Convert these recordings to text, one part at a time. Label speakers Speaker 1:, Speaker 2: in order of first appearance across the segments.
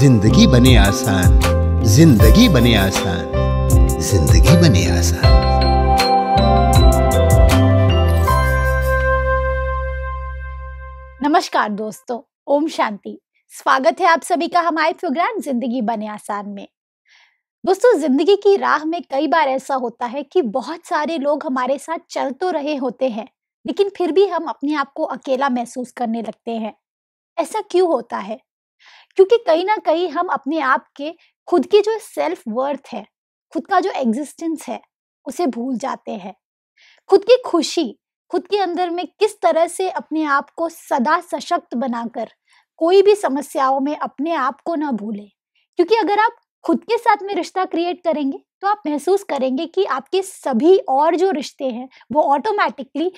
Speaker 1: जिंदगी बने आसान जिंदगी बने आसान जिंदगी बने आसान
Speaker 2: नमस्कार दोस्तों ओम शांति स्वागत है आप सभी का हमारे प्रोग्राम जिंदगी बने आसान में दोस्तों जिंदगी की राह में कई बार ऐसा होता है कि बहुत सारे लोग हमारे साथ चल तो रहे होते हैं लेकिन फिर भी हम अपने आप को अकेला महसूस करने लगते हैं ऐसा क्यों होता है क्योंकि कहीं ना कहीं हम अपने आप के खुद की जो सेल्फ वर्थ है खुद का जो एग्जिस्टेंस है उसे भूल जाते हैं खुद की खुशी खुद के अंदर में किस तरह से अपने आप को सदा सशक्त बनाकर कोई भी समस्याओं में अपने आप को ना भूलें क्योंकि अगर आप खुद के साथ में रिश्ता क्रिएट करेंगे तो आप महसूस करेंगे कि आपके सभी और जो रिश्ते हैं वो ऑटोमेटिकली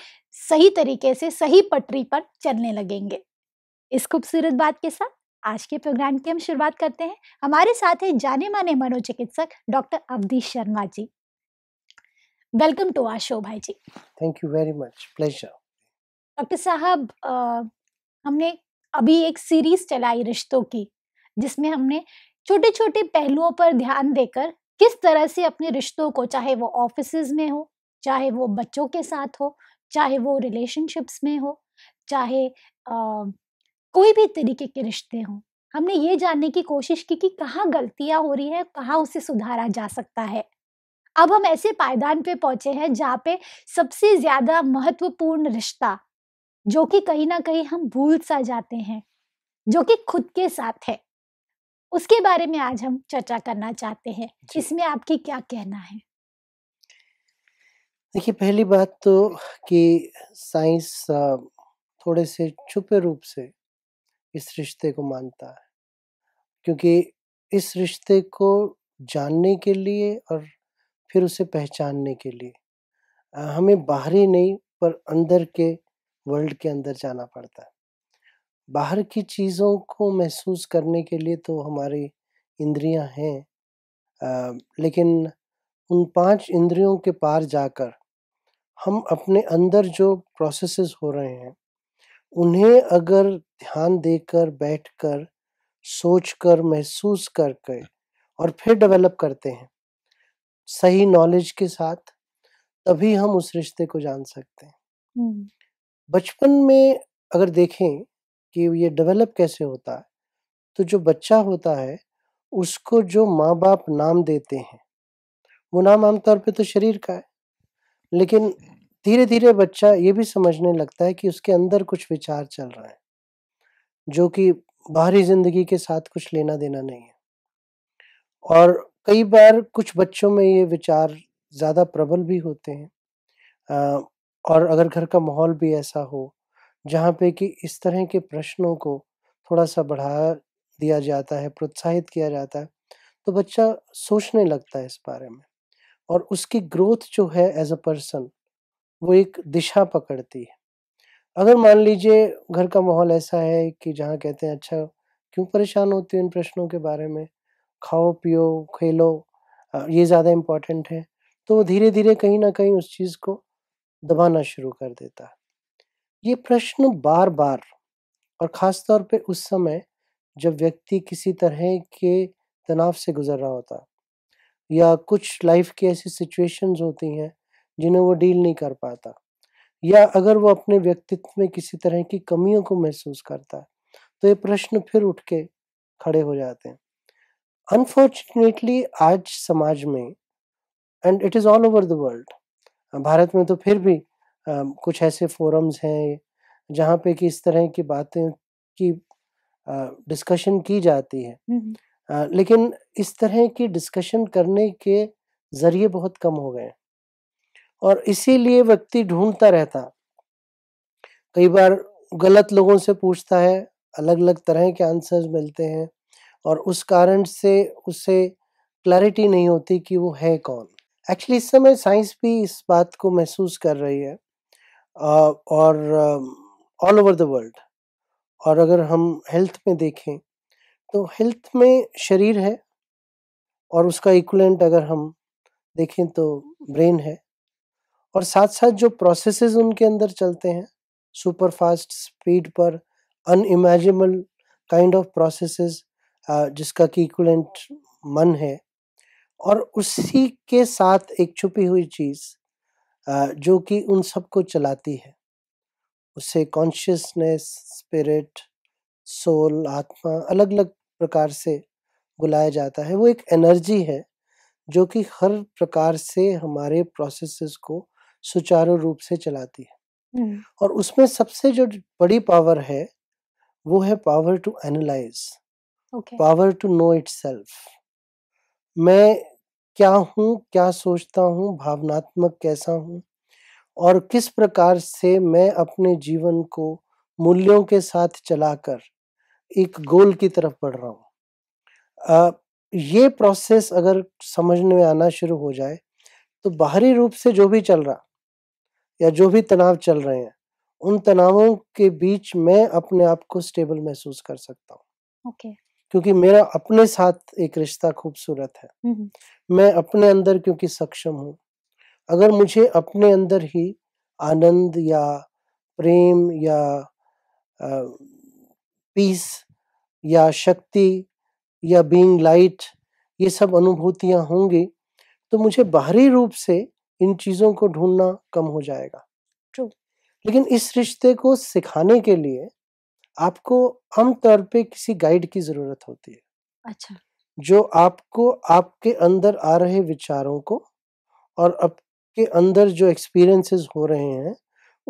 Speaker 2: सही तरीके से सही पटरी पर चलने लगेंगे इस खूबसूरत बात के साथ आज के प्रोग्राम की हम शुरुआत करते हैं हमारे साथ है जाने माने मनोचिकित्सक doctor Avdhesh Sharma ji welcome to our show भाई जी
Speaker 1: thank you very much pleasure
Speaker 2: doctor साहब हमने अभी एक सीरीज चलाई रिश्तों की जिसमें हमने छोटे छोटे पहलुओं पर ध्यान देकर किस तरह से अपने रिश्तों को चाहे वो ऑफिस में हो चाहे वो बच्चों के साथ हो चाहे वो रिलेशनशिप्स में हो चाहे कोई भी तरीके के रिश्ते हों हमने ये जानने की कोशिश की कि कहाँ गलतियाँ हो रही है कहाँ उसे सुधारा जा सकता है अब हम ऐसे पायदान पे पहुंचे हैं जहाँ पे सबसे ज्यादा महत्वपूर्ण रिश्ता जो कि कहीं ना कहीं हम भूल सा जाते हैं जो कि खुद के साथ है उसके बारे में आज हम चर्चा करना चाहते हैं इसमें आपकी क्या कहना है
Speaker 1: देखिए पहली बात तो कि साइंस थोड़े से छुपे रूप से इस रिश्ते को मानता है क्योंकि इस रिश्ते को जानने के लिए और फिर उसे पहचानने के लिए हमें बाहरी नहीं पर अंदर के वर्ल्ड के अंदर जाना पड़ता है बाहर की चीज़ों को महसूस करने के लिए तो हमारी इंद्रियां हैं लेकिन उन पांच इंद्रियों के पार जाकर हम अपने अंदर जो प्रोसेसेस हो रहे हैं उन्हें अगर ध्यान देकर बैठकर सोचकर महसूस कर और फिर डेवलप करते हैं सही नॉलेज के साथ तभी हम उस रिश्ते को जान सकते
Speaker 3: हैं
Speaker 1: बचपन में अगर देखें कि ये डेवलप कैसे होता है तो जो बच्चा होता है उसको जो माँ बाप नाम देते हैं वो नाम आमतौर पे तो शरीर का है लेकिन धीरे धीरे बच्चा ये भी समझने लगता है कि उसके अंदर कुछ विचार चल रहा है जो कि बाहरी ज़िंदगी के साथ कुछ लेना देना नहीं है और कई बार कुछ बच्चों में ये विचार ज़्यादा प्रबल भी होते हैं और अगर घर का माहौल भी ऐसा हो जहाँ पे कि इस तरह के प्रश्नों को थोड़ा सा बढ़ा दिया जाता है प्रोत्साहित किया जाता है तो बच्चा सोचने लगता है इस बारे में और उसकी ग्रोथ जो है एज अ पर्सन वो एक दिशा पकड़ती है अगर मान लीजिए घर का माहौल ऐसा है कि जहाँ कहते हैं अच्छा क्यों परेशान होते हो इन प्रश्नों के बारे में खाओ पियो खेलो ये ज़्यादा इम्पोर्टेंट है तो वो धीरे धीरे कहीं ना कहीं उस चीज़ को दबाना शुरू कर देता है ये प्रश्न बार बार और ख़ास तौर पर उस समय जब व्यक्ति किसी तरह के तनाव से गुजर रहा होता या कुछ लाइफ की ऐसी सिचुएशंस होती हैं जिन्हें वो डील नहीं कर पाता या अगर वो अपने व्यक्तित्व में किसी तरह की कमियों को महसूस करता है तो ये प्रश्न फिर उठ के खड़े हो जाते हैं अनफॉर्चुनेटली आज समाज में and it is all over the world Bharat में तो फिर भी आ, कुछ ऐसे फोरम्स हैं जहाँ पे कि इस तरह की बातें की डिस्कशन की जाती है आ, लेकिन इस तरह की डिस्कशन करने के ज़रिए बहुत कम हो गए हैं और इसीलिए व्यक्ति ढूंढता रहता कई बार गलत लोगों से पूछता है अलग अलग तरह के आंसर्स मिलते हैं और उस कारण से उसे क्लैरिटी नहीं होती कि वो है कौन एक्चुअली इस समय साइंस भी इस बात को महसूस कर रही है और ऑल ओवर द वर्ल्ड और अगर हम हेल्थ में देखें तो हेल्थ में शरीर है और उसका इक्वलेंट अगर हम देखें तो ब्रेन है और साथ साथ जो प्रोसेसेस उनके अंदर चलते हैं सुपर फास्ट स्पीड पर अनइमेजिबल काइंड ऑफ प्रोसेसेस जिसका कि इक्वलेंट मन है और उसी के साथ एक छुपी हुई चीज़ जो कि उन सबको चलाती है उससे कॉन्शियसनेस स्पिरिट सोल आत्मा अलग अलग प्रकार से बुलाया जाता है वो एक एनर्जी है जो कि हर प्रकार से हमारे प्रोसेसेस को सुचारू रूप से चलाती है और उसमें सबसे जो बड़ी पावर है वो है power to analyse power to know it मैं क्या हूँ क्या सोचता हूँ भावनात्मक कैसा हूँ और किस प्रकार से मैं अपने जीवन को मूल्यों के साथ चलाकर एक गोल की तरफ बढ़ रहा हूँ ये प्रोसेस अगर समझने में आना शुरू हो जाए तो बाहरी रूप से जो भी चल रहा या जो भी तनाव चल रहे हैं उन तनावों के बीच मैं अपने आप को स्टेबल महसूस कर सकता
Speaker 2: हूँ okay.
Speaker 1: क्योंकि मेरा अपने साथ एक रिश्ता खूबसूरत है मैं अपने अंदर क्योंकि सक्षम हूँ अगर मुझे अपने अंदर ही आनंद या प्रेम या आ, पीस या शक्ति या बीइंग लाइट ये सब अनुभूतियाँ होंगी तो मुझे बाहरी रूप से इन चीज़ों को ढूंढना कम हो जाएगा लेकिन इस रिश्ते को सिखाने के लिए आपको आमतौर पे किसी गाइड की ज़रूरत होती है अच्छा जो आपको आपके अंदर आ रहे विचारों को और आपके अंदर जो एक्सपीरियंसेस हो रहे हैं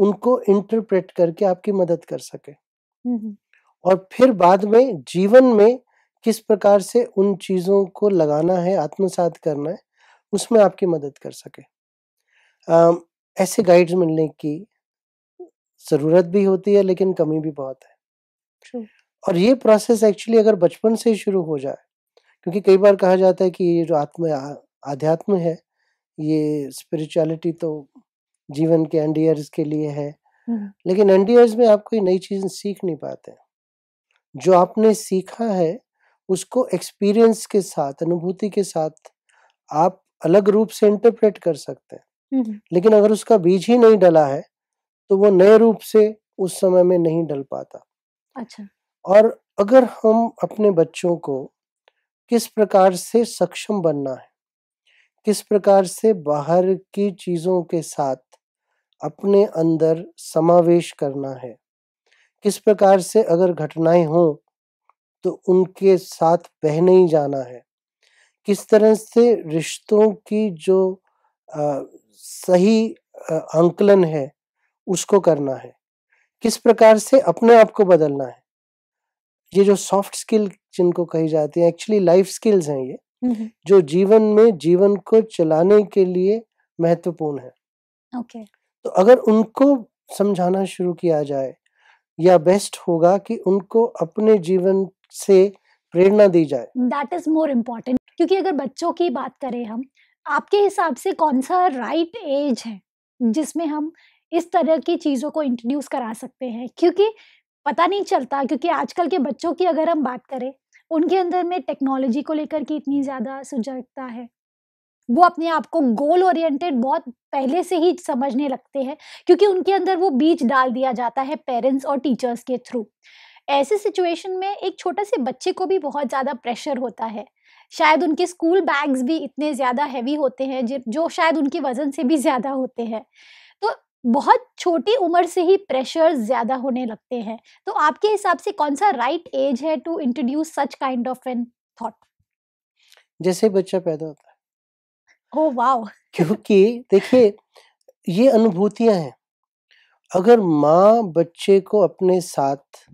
Speaker 1: उनको इंटरप्रेट करके आपकी मदद कर सके और फिर बाद में जीवन में किस प्रकार से उन चीज़ों को लगाना है आत्मसात करना है उसमें आपकी मदद कर सके ऐसे गाइड्स मिलने की ज़रूरत भी होती है लेकिन कमी भी बहुत
Speaker 3: है
Speaker 1: और ये प्रोसेस एक्चुअली अगर बचपन से ही शुरू हो जाए क्योंकि कई बार कहा जाता है कि ये जो आत्म आध्यात्म है ये स्पिरिचुअलिटी तो जीवन के एंड ईयर्स के लिए है हम्म। लेकिन एंड ईयर्स में आप कोई नई चीज़ सीख नहीं पाते जो आपने सीखा है उसको एक्सपीरियंस के साथ अनुभूति के साथ आप अलग रूप से इंटरप्रेट कर सकते हैं हम्म। लेकिन अगर उसका बीज ही नहीं डला है तो वो नए रूप से उस समय में नहीं डल पाता अच्छा और अगर हम अपने बच्चों को किस प्रकार से सक्षम बनना है किस प्रकार से बाहर की चीज़ों के साथ अपने अंदर समावेश करना है किस प्रकार से अगर घटनाएं हो तो उनके साथ बह नहीं जाना है किस तरह से रिश्तों की जो सही आंकलन है उसको करना है किस प्रकार से अपने आप को बदलना है ये जो सॉफ्ट स्किल जिनको कही जाती है एक्चुअली लाइफ स्किल्स हैं ये जो जीवन में जीवन को चलाने के लिए महत्वपूर्ण है ओके okay. तो अगर उनको समझाना शुरू किया जाए या बेस्ट होगा कि उनको अपने जीवन से प्रेरणा दी जाए
Speaker 2: दैट इज मोर इम्पोर्टेंट क्योंकि अगर बच्चों की बात करें हम आपके हिसाब से कौन सा राइट एज है जिसमें हम इस तरह की चीज़ों को इंट्रोड्यूस करा सकते हैं क्योंकि पता नहीं चलता क्योंकि आजकल के बच्चों की अगर हम बात करें उनके अंदर में टेक्नोलॉजी को लेकर की इतनी ज़्यादा सजगता है वो अपने आप को गोल ओरिएंटेड बहुत पहले से ही समझने लगते हैं क्योंकि उनके अंदर वो बीज डाल दिया जाता है पेरेंट्स और टीचर्स के थ्रू ऐसे सिचुएशन में एक छोटा से बच्चे को भी बहुत ज़्यादा प्रेशर होता है शायद उनके स्कूल बैग्स भी इतने ज़्यादा हैवी होते हैं जो शायद उनके वज़न से भी ज़्यादा होते हैं तो बहुत छोटी उम्र से ही प्रेशर ज़्यादा होने लगते हैं तो आपके हिसाब से कौन सा राइट एज है to introduce such kind of an thought
Speaker 1: जैसे बच्चा पैदा होता है ओ oh, वाओ क्योंकि देखिए ये अनुभूतियां हैं अगर माँ बच्चे को अपने साथ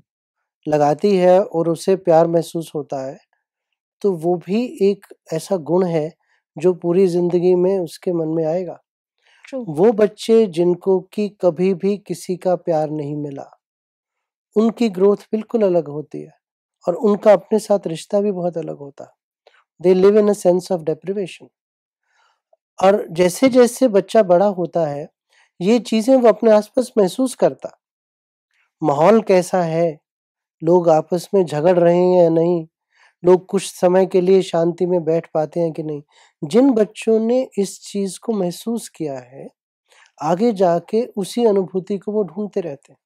Speaker 1: लगाती है और उसे प्यार महसूस होता है तो वो भी एक ऐसा गुण है जो पूरी जिंदगी में उसके मन में आएगा True. वो बच्चे जिनको कि कभी भी किसी का प्यार नहीं मिला उनकी ग्रोथ बिल्कुल अलग होती है और उनका अपने साथ रिश्ता भी बहुत अलग होता है they live in a sense of deprivation और जैसे जैसे बच्चा बड़ा होता है ये चीज़ें वो अपने आसपास महसूस करता माहौल कैसा है लोग आपस में झगड़ रहे हैं या नहीं लोग कुछ समय के लिए शांति में बैठ पाते हैं कि नहीं जिन बच्चों ने इस चीज को महसूस किया है आगे जाके उसी अनुभूति को वो ढूंढते रहते हैं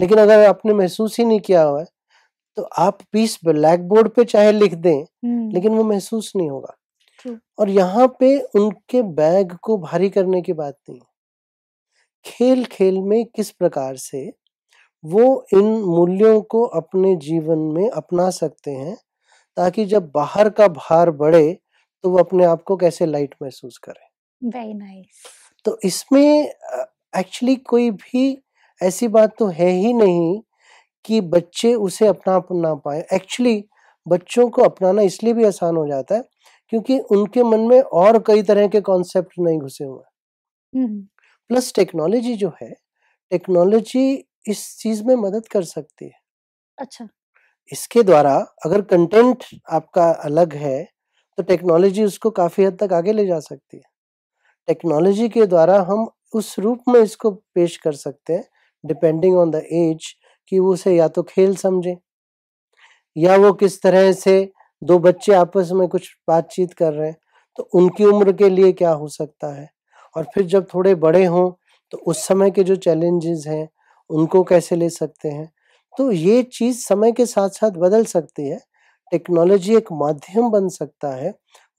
Speaker 1: लेकिन अगर आपने महसूस ही नहीं किया हुआ है तो आप पीस ब्लैक बोर्ड पे चाहे लिख दें लेकिन वो महसूस नहीं होगा और यहाँ पे उनके बैग को भारी करने की बात नहीं खेल खेल में किस प्रकार से वो इन मूल्यों को अपने जीवन में अपना सकते हैं ताकि जब बाहर का भार बढ़े तो वो अपने आप को कैसे लाइट महसूस करें
Speaker 2: वेरी नाइस nice.
Speaker 1: तो इसमें एक्चुअली कोई भी ऐसी बात तो है ही नहीं कि बच्चे उसे अपना अपना पाए एक्चुअली बच्चों को अपनाना इसलिए भी आसान हो जाता है क्योंकि उनके मन में और कई तरह के कॉन्सेप्ट नहीं घुसे हुए प्लस हम्म। टेक्नोलॉजी जो है टेक्नोलॉजी इस चीज में मदद कर सकती है अच्छा इसके द्वारा अगर कंटेंट आपका अलग है तो टेक्नोलॉजी उसको काफ़ी हद तक आगे ले जा सकती है टेक्नोलॉजी के द्वारा हम उस रूप में इसको पेश कर सकते हैं डिपेंडिंग ऑन द एज कि वो उसे या तो खेल समझे या वो किस तरह से दो बच्चे आपस में कुछ बातचीत कर रहे हैं तो उनकी उम्र के लिए क्या हो सकता है और फिर जब थोड़े बड़े हों तो उस समय के जो चैलेंजेस हैं उनको कैसे ले सकते हैं तो ये चीज़ समय के साथ साथ बदल सकती है टेक्नोलॉजी एक माध्यम बन सकता है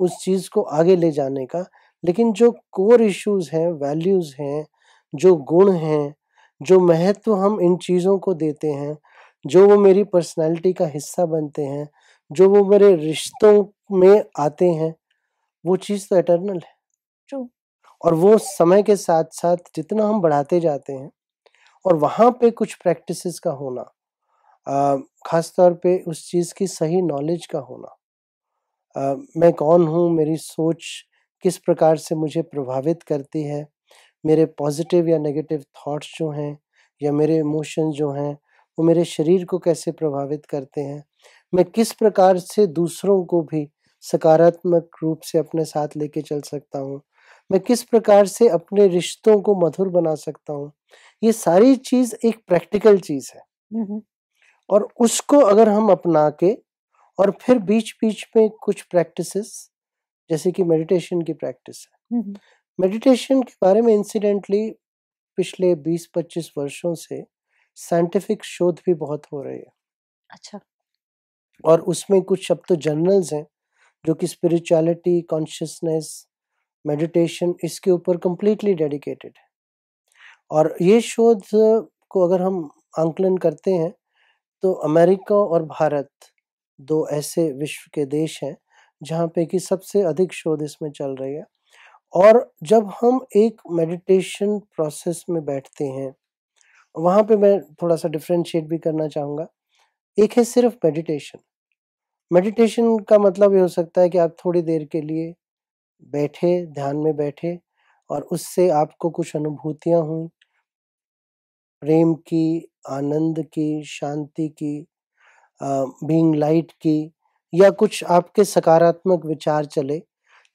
Speaker 1: उस चीज़ को आगे ले जाने का लेकिन जो कोर इश्यूज हैं वैल्यूज़ हैं जो गुण हैं जो महत्व हम इन चीज़ों को देते हैं जो वो मेरी पर्सनालिटी का हिस्सा बनते हैं जो वो मेरे रिश्तों में आते हैं वो चीज़ तो एटर्नल है जो और वो समय के साथ साथ जितना हम बढ़ाते जाते हैं और वहाँ पे कुछ प्रैक्टिसेस का होना ख़ास तौर पे उस चीज़ की सही नॉलेज का होना आ, मैं कौन हूँ मेरी सोच किस प्रकार से मुझे प्रभावित करती है मेरे पॉजिटिव या नेगेटिव थॉट्स जो हैं या मेरे इमोशन जो हैं वो मेरे शरीर को कैसे प्रभावित करते हैं मैं किस प्रकार से दूसरों को भी सकारात्मक रूप से अपने साथ लेके चल सकता हूँ मैं किस प्रकार से अपने रिश्तों को मधुर बना सकता हूँ ये सारी चीज़ एक प्रैक्टिकल चीज़ है और उसको अगर हम अपना के और फिर बीच बीच में कुछ प्रैक्टिसेस जैसे कि मेडिटेशन की प्रैक्टिस है मेडिटेशन के बारे में इंसिडेंटली पिछले 20-25 वर्षों से साइंटिफिक शोध भी बहुत हो रहे हैं अच्छा और उसमें कुछ अब तो जर्नल्स हैं जो कि स्पिरिचुअलिटी कॉन्शियसनेस मेडिटेशन इसके ऊपर कम्प्लीटली डेडिकेटेड है और ये शोध को अगर हम आंकलन करते हैं तो अमेरिका और भारत दो ऐसे विश्व के देश हैं जहाँ पे कि सबसे अधिक शोध इसमें चल रही है और जब हम एक मेडिटेशन प्रोसेस में बैठते हैं वहाँ पे मैं थोड़ा सा डिफ्रेंशिएट भी करना चाहूँगा एक है सिर्फ मेडिटेशन मेडिटेशन का मतलब ये हो सकता है कि आप थोड़ी देर के लिए बैठे ध्यान में बैठे और उससे आपको कुछ अनुभूतियाँ हुई प्रेम की आनंद की शांति की बीइंग लाइट की या कुछ आपके सकारात्मक विचार चले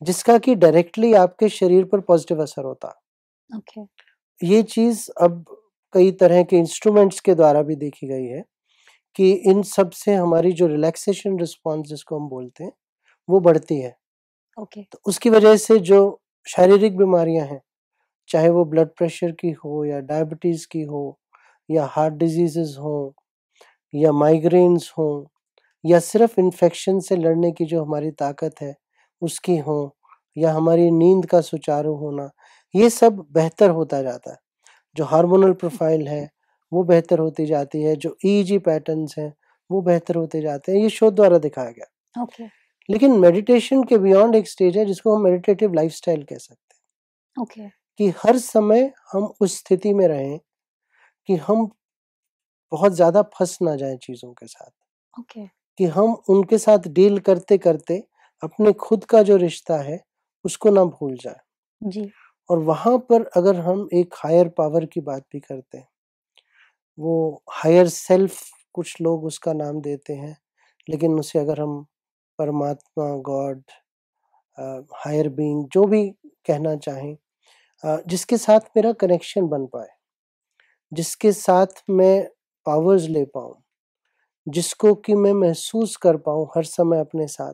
Speaker 1: जिसका कि डायरेक्टली आपके शरीर पर पॉजिटिव असर होता okay. ये चीज़ अब कई तरह के इंस्ट्रूमेंट्स के द्वारा भी देखी गई है कि इन सब से हमारी जो रिलैक्सेशन रिस्पॉन्स जिसको हम बोलते हैं वो बढ़ती है ओके okay. तो उसकी वजह से जो शारीरिक बीमारियां हैं चाहे वो ब्लड प्रेशर की हो या डायबिटीज़ की हो या हार्ट डिजीज़ हों या माइग्रेन्स हों या सिर्फ इन्फेक्शन से लड़ने की जो हमारी ताकत है उसकी हो या हमारी नींद का सुचारू होना ये सब बेहतर होता जाता है जो हार्मोनल प्रोफाइल है वो बेहतर होती जाती है जो ईजी e पैटर्न्स हैं वो बेहतर होते जाते हैं ये शोध द्वारा दिखाया गया okay. लेकिन मेडिटेशन के बियॉन्ड एक स्टेज है जिसको हम मेडिटेटिव लाइफस्टाइल कह सकते
Speaker 3: हैं okay.
Speaker 1: कि हर समय हम उस स्थिति में रहें कि हम बहुत ज़्यादा फंस ना जाए चीज़ों के साथ ओके okay. कि हम उनके साथ डील करते करते अपने खुद का जो रिश्ता है उसको ना भूल जाए जी और वहां पर अगर हम एक हायर पावर की बात भी करते हैं वो हायर सेल्फ कुछ लोग उसका नाम देते हैं लेकिन उसे अगर हम परमात्मा गॉड हायर बीइंग जो भी कहना चाहें जिसके साथ मेरा कनेक्शन बन पाए जिसके साथ मैं पावर्स ले पाऊँ जिसको कि मैं महसूस कर पाऊँ हर समय अपने साथ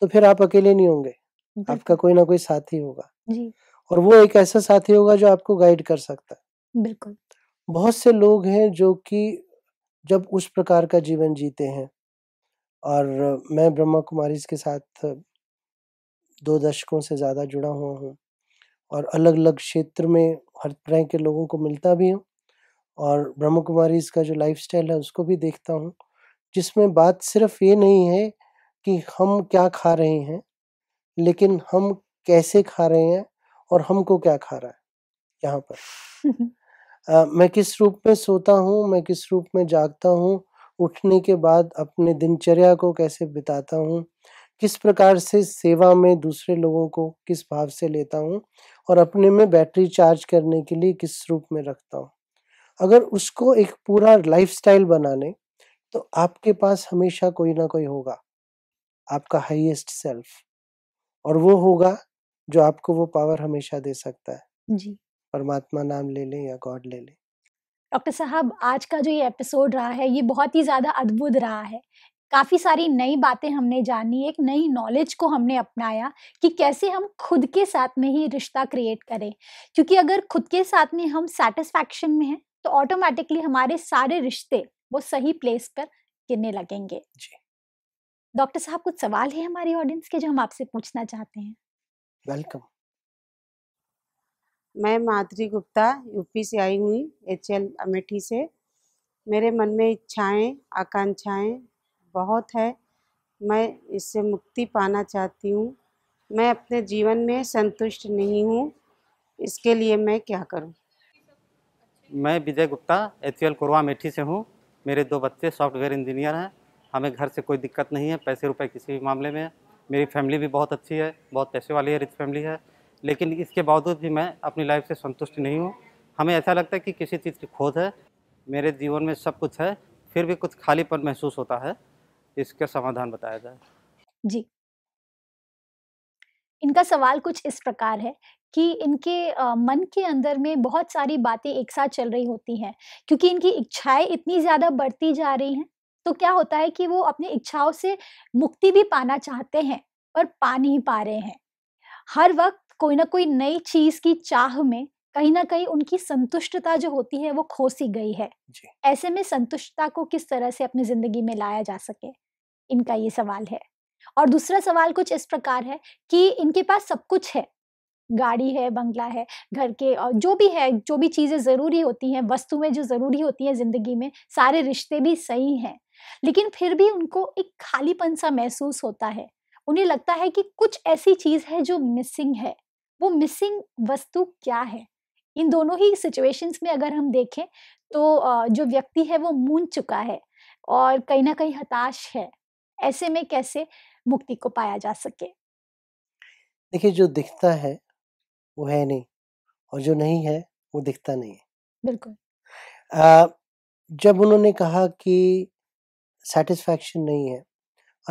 Speaker 1: तो फिर आप अकेले नहीं होंगे आपका कोई ना कोई साथी होगा जी और वो एक ऐसा साथी होगा जो आपको गाइड कर सकता
Speaker 2: है बिल्कुल
Speaker 1: बहुत से लोग हैं जो कि जब उस प्रकार का जीवन जीते हैं और मैं ब्रह्मा कुमारी के साथ दो दशकों से ज़्यादा जुड़ा हुआ हूँ और अलग अलग क्षेत्र में हर तरह के लोगों को मिलता भी हूँ और ब्रह्म कुमारी इसका जो लाइफ है उसको भी देखता हूँ जिसमें बात सिर्फ ये नहीं है कि हम क्या खा रहे हैं लेकिन हम कैसे खा रहे हैं और हमको क्या खा रहा है यहाँ पर आ, मैं किस रूप में सोता हूँ मैं किस रूप में जागता हूँ उठने के बाद अपने दिनचर्या को कैसे बिताता हूँ किस प्रकार से सेवा में दूसरे लोगों को किस भाव से लेता हूँ और अपने में बैटरी चार्ज करने के लिए किस रूप में रखता हूँ अगर उसको एक पूरा लाइफ बनाने तो आपके पास हमेशा कोई ना कोई होगा आपका हाईएस्ट सेल्फ और वो होगा जो आपको वो पावर हमेशा दे सकता है जी परमात्मा नाम ले लें या गॉड ले लें
Speaker 2: डॉक्टर साहब आज का जो ये एपिसोड रहा है ये बहुत ही ज़्यादा अद्भुत रहा है काफ़ी सारी नई बातें हमने जानी एक नई नॉलेज को हमने अपनाया कि कैसे हम खुद के साथ में ही रिश्ता क्रिएट करें क्योंकि अगर खुद के साथ में हम सेटिस्फैक्शन में हैं तो ऑटोमेटिकली हमारे सारे रिश्ते वो सही प्लेस पर गिरने लगेंगे डॉक्टर साहब कुछ सवाल है हमारी ऑडियंस के जो हम आपसे पूछना चाहते हैं वेलकम मैं माधुरी गुप्ता यूपी से आई हुई एच एल अमेठी से मेरे मन में इच्छाएं आकांक्षाएं बहुत है मैं इससे मुक्ति पाना चाहती हूँ मैं अपने जीवन में संतुष्ट नहीं हूँ इसके लिए मैं क्या करूँ
Speaker 1: मैं विजय गुप्ता एच एल कोरवा मेठी से हूँ मेरे दो बच्चे सॉफ्टवेयर इंजीनियर हैं हमें घर से कोई दिक्कत नहीं है पैसे रुपए किसी भी मामले में मेरी फैमिली भी बहुत अच्छी है बहुत पैसे वाली है रिच फैमिली है लेकिन इसके बावजूद भी मैं अपनी लाइफ से संतुष्ट नहीं हूँ हमें ऐसा लगता है कि किसी चीज़ की खोज है मेरे जीवन में सब कुछ है फिर भी कुछ खालीपन महसूस होता है इसका समाधान बताया जाए
Speaker 2: जी इनका सवाल कुछ इस प्रकार है कि इनके मन के अंदर में बहुत सारी बातें एक साथ चल रही होती हैं क्योंकि इनकी इच्छाएं इतनी ज़्यादा बढ़ती जा रही हैं तो क्या होता है कि वो अपनी इच्छाओं से मुक्ति भी पाना चाहते हैं पर पा नहीं पा रहे हैं हर वक्त कोई ना कोई नई चीज़ की चाह में कहीं ना कहीं उनकी संतुष्टता जो होती है वो खो सी गई है ऐसे में संतुष्टता को किस तरह से अपनी जिंदगी में लाया जा सके इनका ये सवाल है और दूसरा सवाल कुछ इस प्रकार है कि इनके पास सब कुछ है गाड़ी है बंगला है घर के और जो भी है जो भी चीज़ें ज़रूरी होती हैं वस्तुएं जो ज़रूरी होती हैं ज़िंदगी में सारे रिश्ते भी सही हैं लेकिन फिर भी उनको एक खालीपन सा महसूस होता है उन्हें लगता है कि कुछ ऐसी चीज़ है जो मिसिंग है वो मिसिंग वस्तु क्या है इन दोनों ही सिचुएशंस में अगर हम देखें तो जो व्यक्ति है वो मून चुका है और कहीं ना कहीं हताश है ऐसे में कैसे मुक्ति को पाया जा सके
Speaker 1: देखिए जो दिखता है वो है नहीं और जो नहीं है वो दिखता नहीं है बिल्कुल जब उन्होंने कहा कि सेटिस्फैक्शन नहीं है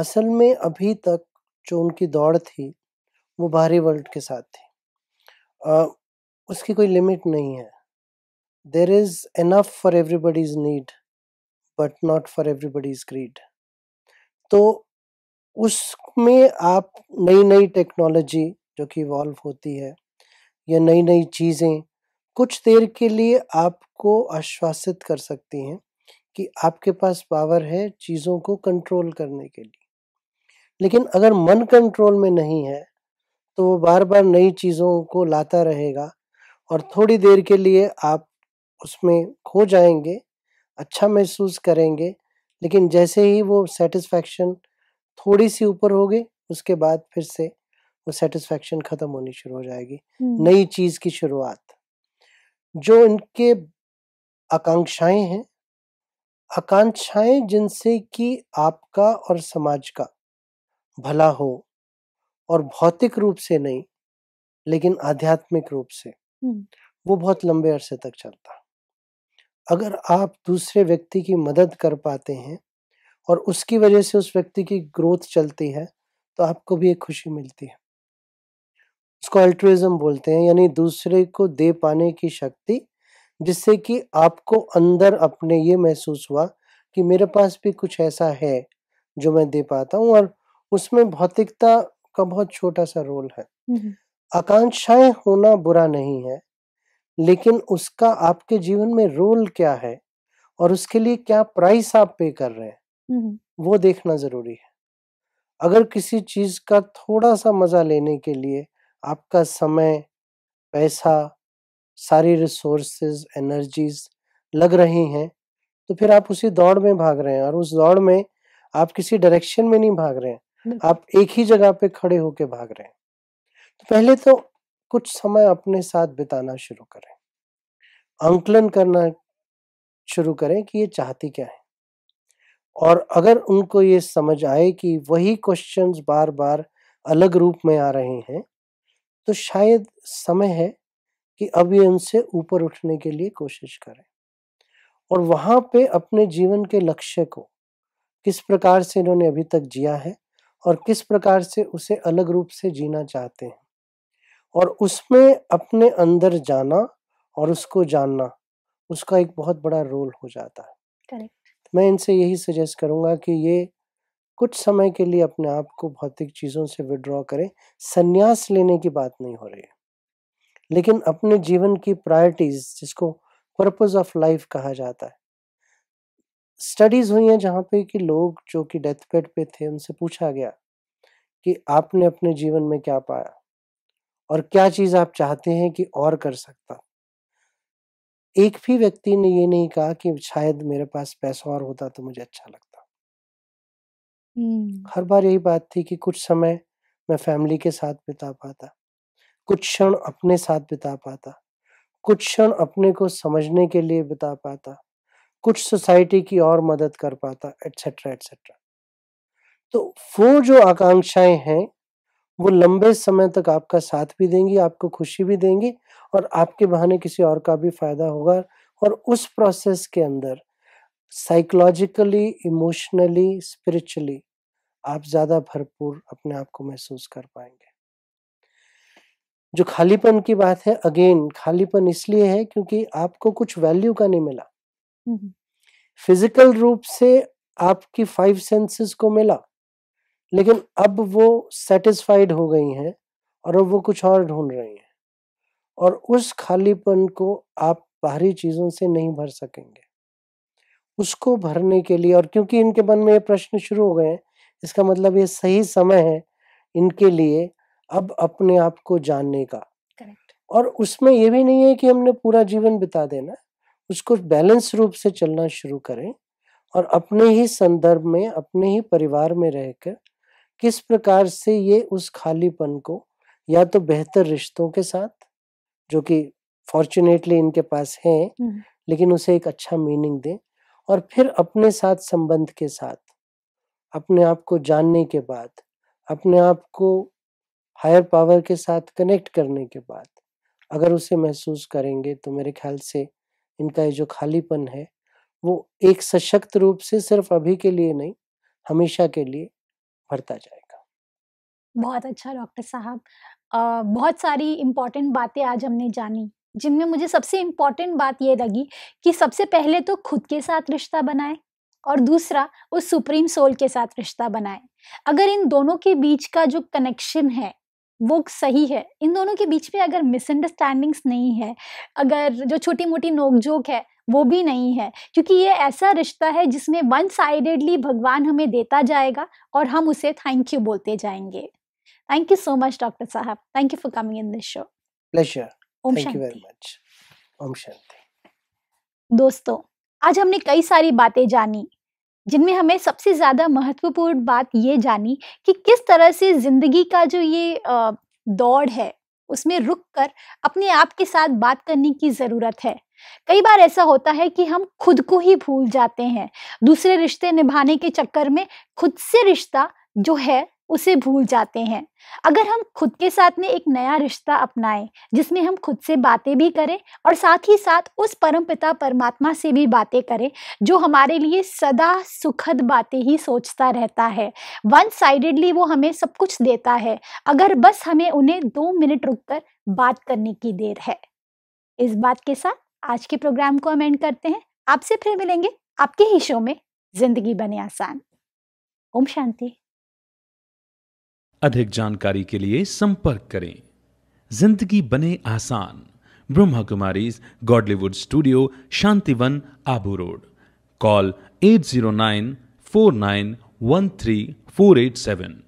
Speaker 1: असल में अभी तक जो उनकी दौड़ थी वो बाहरी वर्ल्ड के साथ थी आ, उसकी कोई लिमिट नहीं है there is enough for everybody's need but not for everybody's greed तो उसमें आप नई नई टेक्नोलॉजी जो कि इवॉल्व होती है या नई नई चीज़ें कुछ देर के लिए आपको आश्वासित कर सकती हैं कि आपके पास पावर है चीज़ों को कंट्रोल करने के लिए लेकिन अगर मन कंट्रोल में नहीं है तो वो बार बार नई चीज़ों को लाता रहेगा और थोड़ी देर के लिए आप उसमें खो जाएंगे अच्छा महसूस करेंगे लेकिन जैसे ही वो सेटिस्फैक्शन थोड़ी सी ऊपर हो गई उसके बाद फिर से वो सेटिस्फेक्शन ख़त्म होनी शुरू हो जाएगी नई चीज़ की शुरुआत जो इनके आकांक्षाएं हैं आकांक्षाएं जिनसे कि आपका और समाज का भला हो और भौतिक रूप से नहीं लेकिन आध्यात्मिक रूप से वो बहुत लंबे अरसे तक चलता अगर आप दूसरे व्यक्ति की मदद कर पाते हैं और उसकी वजह से उस व्यक्ति की ग्रोथ चलती है तो आपको भी एक खुशी मिलती है उसको अल्ट्रिज्म बोलते हैं यानी दूसरे को दे पाने की शक्ति जिससे कि आपको अंदर अपने ये महसूस हुआ कि मेरे पास भी कुछ ऐसा है जो मैं दे पाता हूँ और उसमें भौतिकता का बहुत छोटा सा रोल है आकांक्षाएं होना बुरा नहीं है लेकिन उसका आपके जीवन में रोल क्या है और उसके लिए क्या प्राइस आप पे कर रहे हैं
Speaker 2: वो
Speaker 1: देखना ज़रूरी है अगर किसी चीज़ का थोड़ा सा मज़ा लेने के लिए आपका समय, पैसा, सारी रिसोर्सेज, एनर्जीज़ लग रही हैं, तो फिर आप उसी दौड़ में भाग रहे हैं और उस दौड़ में आप किसी डायरेक्शन में नहीं भाग रहे हैं। आप एक ही जगह पे खड़े होके भाग रहे हैं। तो पहले तो कुछ समय अपने साथ बिताना शुरू करें। आंकलन करना शुरू करें कि ये चाहती क्या है? और अगर उनको ये समझ आए कि वही क्वेश्चंस बार बार अलग रूप में आ रहे हैं तो शायद समय है कि अब ये उनसे ऊपर उठने के लिए कोशिश करें और वहाँ पे अपने जीवन के लक्ष्य को किस प्रकार से इन्होंने अभी तक जिया है और किस प्रकार से उसे अलग रूप से जीना चाहते हैं और उसमें अपने अंदर जाना और उसको जानना उसका एक बहुत बड़ा रोल हो जाता है Correct. मैं इनसे यही सजेस्ट करूंगा कि ये कुछ समय के लिए अपने आप को भौतिक चीज़ों से विड्रॉ करें संन्यास लेने की बात नहीं हो रही है लेकिन अपने जीवन की प्रायोरिटीज़ जिसको पर्पज़ ऑफ लाइफ कहा जाता है स्टडीज़ हुई हैं जहाँ पे कि लोग जो कि डेथ बेड पे थे उनसे पूछा गया कि आपने अपने जीवन में क्या पाया और क्या चीज़ आप चाहते हैं कि और कर सकता एक भी व्यक्ति ने ये नहीं कहा कि शायद मेरे पास पैसा और होता तो मुझे अच्छा लगता हर बार यही बात थी कि कुछ समय मैं फैमिली के साथ बिता पाता कुछ क्षण अपने साथ बिता पाता कुछ क्षण अपने को समझने के लिए बिता पाता कुछ सोसाइटी की और मदद कर पाता एटसेट्रा एटसेट्रा तो वो जो आकांक्षाएं हैं वो लंबे समय तक आपका साथ भी देंगी आपको खुशी भी देंगी और आपके बहाने किसी और का भी फायदा होगा और उस प्रोसेस के अंदर साइकोलॉजिकली इमोशनली स्पिरिचुअली आप ज़्यादा भरपूर अपने आप को महसूस कर पाएंगे जो खालीपन की बात है अगेन खालीपन इसलिए है क्योंकि आपको कुछ वैल्यू का नहीं मिला फिजिकल रूप से आपकी फाइव सेंसेस को मिला लेकिन अब वो सेटिस्फाइड हो गई हैं और अब वो कुछ और ढूंढ रही हैं और उस खालीपन को आप बाहरी चीज़ों से नहीं भर सकेंगे उसको भरने के लिए और क्योंकि इनके मन में ये प्रश्न शुरू हो गए हैं इसका मतलब ये सही समय है इनके लिए अब अपने आप को जानने का Correct. और उसमें ये भी नहीं है कि हमने पूरा जीवन बिता देना उसको बैलेंस रूप से चलना शुरू करें और अपने ही संदर्भ में अपने ही परिवार में रहकर किस प्रकार से ये उस खालीपन को या तो बेहतर रिश्तों के साथ जो कि फॉर्चुनेटली इनके पास है लेकिन उसे एक अच्छा मीनिंग दें और फिर अपने साथ संबंध के साथ अपने आप को जानने के बाद अपने आप को हायर पावर के साथ कनेक्ट करने के बाद अगर उसे महसूस करेंगे तो मेरे ख्याल से इनका ये जो खालीपन है वो एक सशक्त रूप से सिर्फ अभी के लिए नहीं हमेशा के लिए भरता जाएगा
Speaker 2: बहुत अच्छा डॉक्टर साहब आ, बहुत सारी इम्पोर्टेंट बातें आज हमने जानी जिनमें मुझे सबसे इम्पॉर्टेंट बात ये लगी कि सबसे पहले तो खुद के साथ रिश्ता बनाए और दूसरा उस सुप्रीम सोल के साथ रिश्ता बनाए अगर इन दोनों के बीच का जो कनेक्शन है वो सही है इन दोनों के बीच में अगर मिसअंडरस्टैंडिंग्स नहीं है अगर जो छोटी मोटी नोकझोंक है वो भी नहीं है क्योंकि ये ऐसा रिश्ता है जिसमें वन साइडेडली भगवान हमें देता जाएगा और हम उसे थैंक यू बोलते जाएंगे Thank you so much, Dr. Sahab. Thank you for coming in this show.
Speaker 1: Pleasure. Om Thank Shanti. you very much.
Speaker 2: दोस्तों आज हमने कई सारी बातें जानी जिनमें हमें सबसे ज़्यादा महत्वपूर्ण बात ये जानी कि किस तरह से ज़िंदगी का जो ये दौड़ है उसमें रुक कर अपने आप के साथ बात करने की ज़रूरत है कई बार ऐसा होता है कि हम खुद को ही भूल जाते हैं दूसरे रिश्ते निभाने के चक्कर में खुद से रिश्ता जो है उसे भूल जाते हैं अगर हम खुद के साथ में एक नया रिश्ता अपनाएं जिसमें हम खुद से बातें भी करें और साथ ही साथ उस परम पिता परमात्मा से भी बातें करें जो हमारे लिए सदा सुखद बातें ही सोचता रहता है वन साइडेडली वो हमें सब कुछ देता है अगर बस हमें उन्हें दो मिनट रुककर बात करने की देर है इस बात के साथ आज के प्रोग्राम को हम एंड करते हैं आपसे फिर मिलेंगे आपके ही शो में जिंदगी बने आसान ओम शांति अधिक
Speaker 1: जानकारी के लिए संपर्क करें जिंदगी बने आसान Brahma Kumari Godlywood studio Shantivan Abu road call eight zero nine four nine one three four eight seven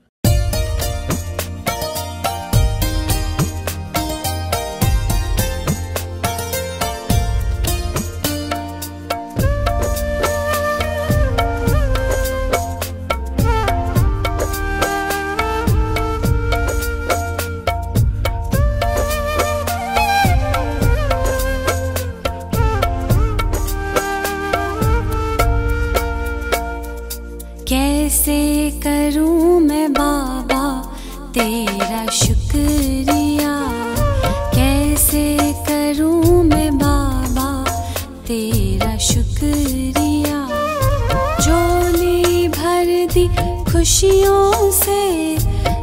Speaker 3: कैसे करूं मैं बाबा तेरा शुक्रिया कैसे करूं मैं बाबा तेरा शुक्रिया झोली भर दी खुशियों से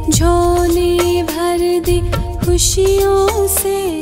Speaker 3: झोली भर दी खुशियों से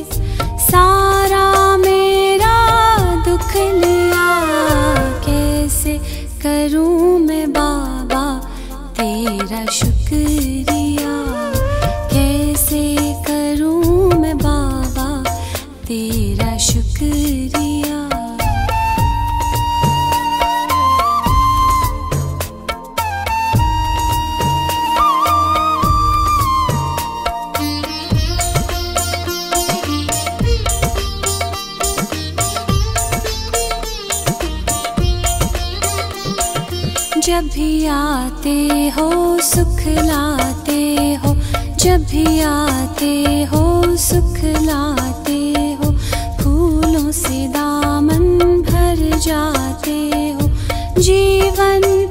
Speaker 3: भी आते हो सुख लाते हो जब भी आते हो सुख लाते हो फूलों से दामन भर जाते हो जीवन